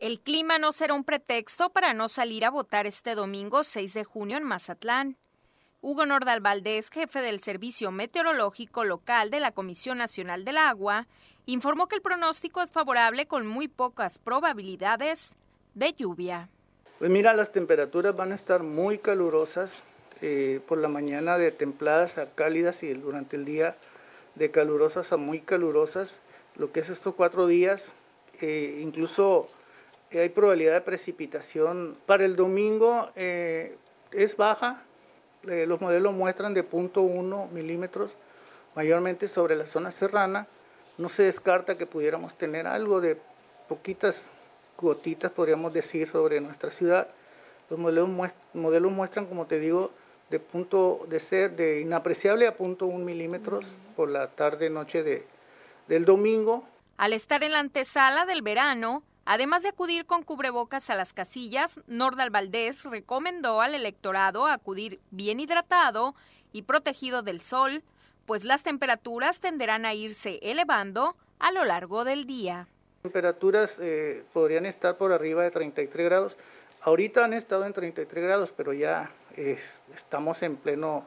El clima no será un pretexto para no salir a votar este domingo 6 de junio en Mazatlán. Hugo Nordal Valdés, jefe del Servicio Meteorológico Local de la Comisión Nacional del Agua, informó que el pronóstico es favorable con muy pocas probabilidades de lluvia. Pues mira, las temperaturas van a estar muy calurosas eh, por la mañana de templadas a cálidas y durante el día de calurosas a muy calurosas. Lo que es estos cuatro días, eh, incluso hay probabilidad de precipitación. Para el domingo eh, es baja, eh, los modelos muestran de 0.1 milímetros, mayormente sobre la zona serrana. No se descarta que pudiéramos tener algo de poquitas gotitas, podríamos decir, sobre nuestra ciudad. Los modelos, muestran, como te digo, de punto de ser de inapreciable a 0.1 milímetros por la tarde-noche del domingo. Al estar en la antesala del verano, Además de acudir con cubrebocas a las casillas, Nordal Valdés recomendó al electorado acudir bien hidratado y protegido del sol, pues las temperaturas tenderán a irse elevando a lo largo del día. Temperaturas eh, podrían estar por arriba de 33 grados. Ahorita han estado en 33 grados, pero ya estamos en pleno,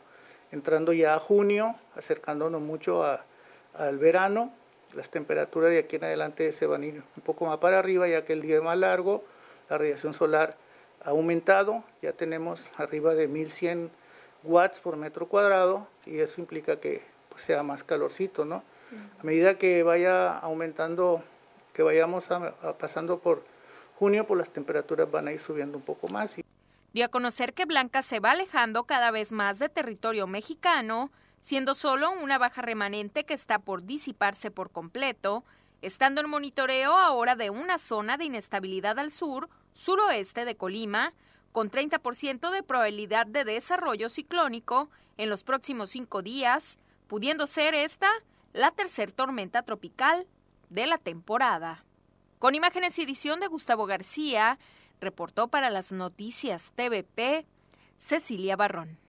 entrando ya a junio, acercándonos mucho al verano las temperaturas de aquí en adelante se van a ir un poco más para arriba, ya que el día es más largo, la radiación solar ha aumentado, ya tenemos arriba de 1100 watts por metro cuadrado y eso implica que pues, sea más calorcito, ¿no? A medida que vaya aumentando, que vayamos pasando por junio, pues las temperaturas van a ir subiendo un poco más. Dio a conocer que Blanca se va alejando cada vez más de territorio mexicano siendo solo una baja remanente que está por disiparse por completo, estando en monitoreo ahora de una zona de inestabilidad al sur, suroeste de Colima, con 30% de probabilidad de desarrollo ciclónico en los próximos cinco días, pudiendo ser esta la tercer tormenta tropical de la temporada. Con imágenes y edición de Gustavo García, reportó para las noticias TVP Cecilia Barrón.